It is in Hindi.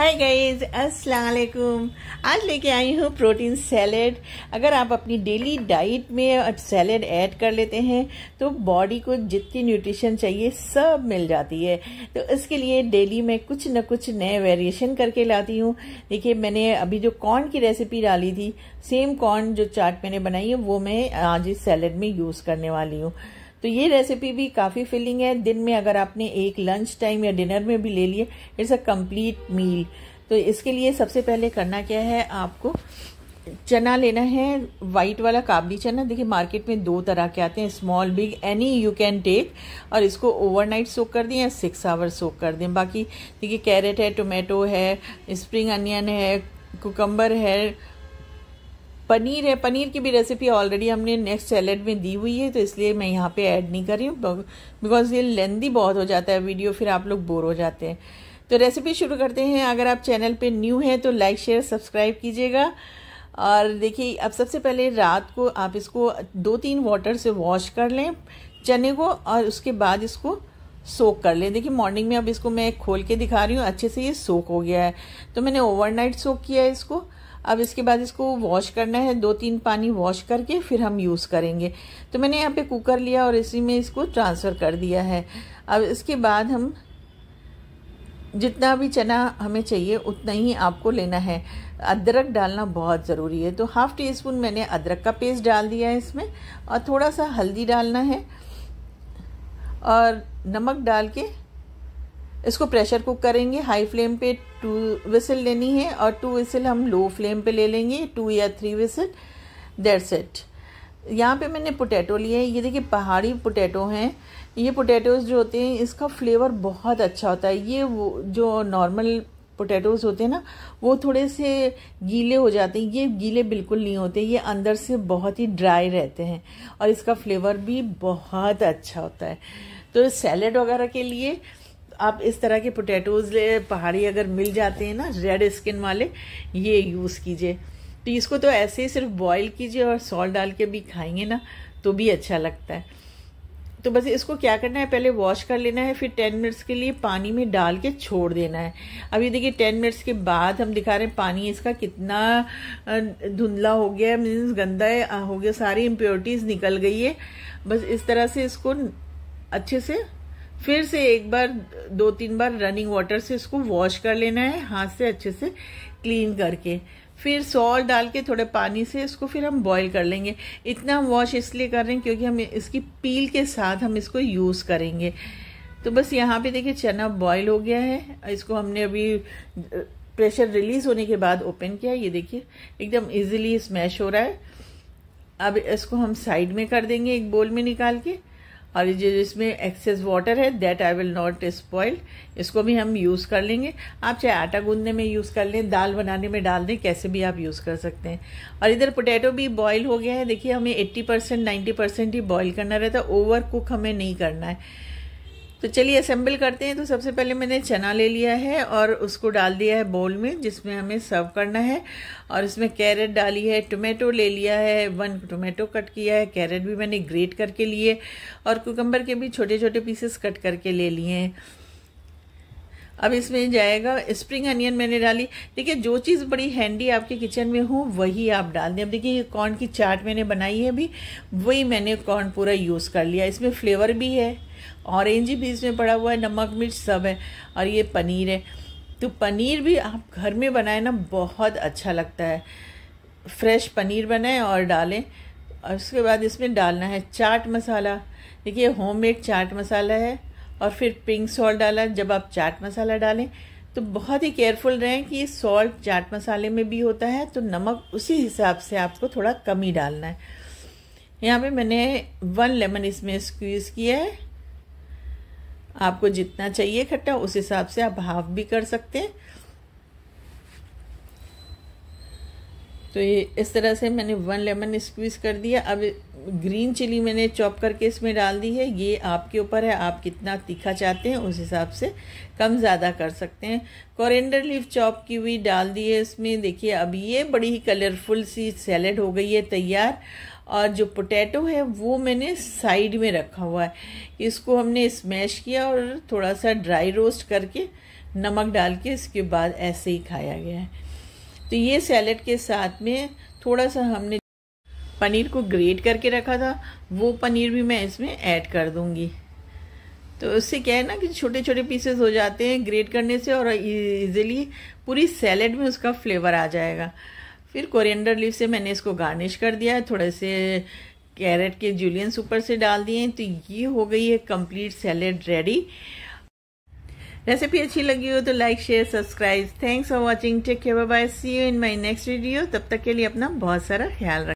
हाय गाइस अस्सलाम वालेकुम आज लेके आई हूँ प्रोटीन सैलेड अगर आप अपनी डेली डाइट में सैलेड ऐड कर लेते हैं तो बॉडी को जितनी न्यूट्रिशन चाहिए सब मिल जाती है तो इसके लिए डेली मैं कुछ न कुछ नए वेरिएशन करके लाती हूँ देखिए मैंने अभी जो कॉर्न की रेसिपी डाली थी सेम कॉर्न जो चाट मैंने बनाई है वो मैं आज इस सैलेड में यूज़ करने वाली हूँ तो ये रेसिपी भी काफ़ी फिलिंग है दिन में अगर आपने एक लंच टाइम या डिनर में भी ले लिए इट्स अ कंप्लीट मील तो इसके लिए सबसे पहले करना क्या है आपको चना लेना है वाइट वाला काबली चना देखिए मार्केट में दो तरह के आते हैं small big any you can take और इसको ओवरनाइट सोक कर दें या सिक्स आवर सोक कर दें बाकी देखिए कैरेट है टोमेटो है स्प्रिंग अनियन है कुकम्बर है पनीर है पनीर की भी रेसिपी ऑलरेडी हमने नेक्स्ट सैलड में दी हुई है तो इसलिए मैं यहाँ पे ऐड नहीं कर रही हूँ बिकॉज ये लेंदी बहुत हो जाता है वीडियो फिर आप लोग बोर हो जाते हैं तो रेसिपी शुरू करते हैं अगर आप चैनल पे न्यू हैं तो लाइक शेयर सब्सक्राइब कीजिएगा और देखिए अब सबसे पहले रात को आप इसको दो तीन वाटर से वॉश कर लें चने को और उसके बाद इसको सोक कर लें देखिए मॉर्निंग में अब इसको मैं खोल के दिखा रही हूँ अच्छे से ये सोक हो गया है तो मैंने ओवरनाइट सोक किया है इसको अब इसके बाद इसको वॉश करना है दो तीन पानी वॉश करके फिर हम यूज़ करेंगे तो मैंने यहाँ पे कुकर लिया और इसी में इसको ट्रांसफ़र कर दिया है अब इसके बाद हम जितना भी चना हमें चाहिए उतना ही आपको लेना है अदरक डालना बहुत ज़रूरी है तो हाफ़ टी स्पून मैंने अदरक का पेस्ट डाल दिया है इसमें और थोड़ा सा हल्दी डालना है और नमक डाल के इसको प्रेशर कुक करेंगे हाई फ्लेम पे टू विसल लेनी है और टू विसल हम लो फ्लेम पे ले लेंगे टू या थ्री विसल डेढ़ सेट यहाँ पे मैंने पोटैटो लिए ये देखिए पहाड़ी पोटैटो हैं ये पोटैटोज़ जो होते हैं इसका फ्लेवर बहुत अच्छा होता है ये वो जो नॉर्मल पोटैटोज़ होते हैं ना वो थोड़े से गीले हो जाते हैं ये गीले बिल्कुल नहीं होते ये अंदर से बहुत ही ड्राई रहते हैं और इसका फ्लेवर भी बहुत अच्छा होता है तो सैलड वगैरह के लिए आप इस तरह के पोटैटोज पहाड़ी अगर मिल जाते हैं ना रेड स्किन वाले ये यूज़ कीजिए तो इसको तो ऐसे ही सिर्फ बॉईल कीजिए और सॉल्ट डाल के भी खाएंगे ना तो भी अच्छा लगता है तो बस इसको क्या करना है पहले वॉश कर लेना है फिर टेन मिनट्स के लिए पानी में डाल के छोड़ देना है अब ये देखिए टेन मिनट्स के बाद हम दिखा रहे हैं पानी इसका कितना धुंधला हो गया है मीन्स गंदा है, हो गया सारी इम्प्योरिटीज निकल गई है बस इस तरह से इसको अच्छे से फिर से एक बार दो तीन बार रनिंग वाटर से इसको वॉश कर लेना है हाथ से अच्छे से क्लीन करके फिर सॉल्ट डाल के थोड़े पानी से इसको फिर हम बॉईल कर लेंगे इतना हम वॉश इसलिए कर रहे हैं क्योंकि हम इसकी पील के साथ हम इसको यूज़ करेंगे तो बस यहाँ पे देखिए चना बॉईल हो गया है इसको हमने अभी प्रेशर रिलीज होने के बाद ओपन किया ये देखिए एकदम इजीली स्मैश हो रहा है अब इसको हम साइड में कर देंगे एक बोल में निकाल के और ये जो इसमें एक्सेस वाटर है that I will not spoil इसको भी हम यूज़ कर लेंगे आप चाहे आटा गूंदने में यूज़ कर लें दाल बनाने में डाल दें कैसे भी आप यूज़ कर सकते हैं और इधर पोटैटो भी बॉईल हो गया है देखिए हमें 80 परसेंट नाइन्टी परसेंट ही बॉईल करना रहता है ओवर कुक हमें नहीं करना है तो चलिए असेंबल करते हैं तो सबसे पहले मैंने चना ले लिया है और उसको डाल दिया है बोल में जिसमें हमें सर्व करना है और इसमें कैरेट डाली है टोमेटो ले लिया है वन टोमेटो कट किया है कैरेट भी मैंने ग्रेट करके लिए और कुकम्बर के भी छोटे छोटे पीसेस कट करके ले लिए हैं अब इसमें जाएगा स्प्रिंग अनियन मैंने डाली देखिए जो चीज़ बड़ी हैंडी आपके किचन में हो वही आप डाल दें अब देखिए ये कॉर्न की चाट मैंने बनाई है अभी वही मैंने कॉर्न पूरा यूज़ कर लिया इसमें फ्लेवर भी है ऑरेंज ही बीच में पड़ा हुआ है नमक मिर्च सब है और ये पनीर है तो पनीर भी आप घर में बनाए ना बहुत अच्छा लगता है फ्रेश पनीर बनाएं और डालें और उसके बाद इसमें डालना है चाट मसाला देखिए होममेड चाट मसाला है और फिर पिंक सॉल्ट डाला जब आप चाट मसाला डालें तो बहुत ही केयरफुल रहें कि सॉल्ट चाट मसाले में भी होता है तो नमक उसी हिसाब से आपको थोड़ा कम ही डालना है यहाँ पे मैंने वन लेमन इसमें स्क्वीज़ किया है आपको जितना चाहिए खट्टा उस हिसाब से आप हाफ भी कर सकते हैं तो ये इस तरह से मैंने वन लेमन स्क्वीज़ कर दिया अब ग्रीन चिली मैंने चॉप करके इसमें डाल दी है ये आपके ऊपर है आप कितना तीखा चाहते हैं उस हिसाब से कम ज़्यादा कर सकते हैं कॉरेंडर लीफ चॉप की हुई डाल दी है इसमें देखिए अब ये बड़ी ही कलरफुल सी सैलड हो गई है तैयार और जो पोटैटो है वो मैंने साइड में रखा हुआ है इसको हमने स्मैश किया और थोड़ा सा ड्राई रोस्ट करके नमक डाल के इसके बाद ऐसे ही खाया गया है तो ये सैलड के साथ में थोड़ा सा हमने पनीर को ग्रेट करके रखा था वो पनीर भी मैं इसमें ऐड कर दूंगी तो उससे क्या है ना कि छोटे छोटे पीसेस हो जाते हैं ग्रेट करने से और इजीली पूरी सैलेड में उसका फ्लेवर आ जाएगा फिर कोरिएंडर लीव से मैंने इसको गार्निश कर दिया है थोड़े से कैरेट के जूलियंस ऊपर से डाल दिए तो ये हो गई है कंप्लीट सैलेड रेडी रेसिपी अच्छी लगी हो तो like share subscribe thanks for watching take care bye see you in my next video तब तक के लिए अपना बहुत सारा ख्याल रखें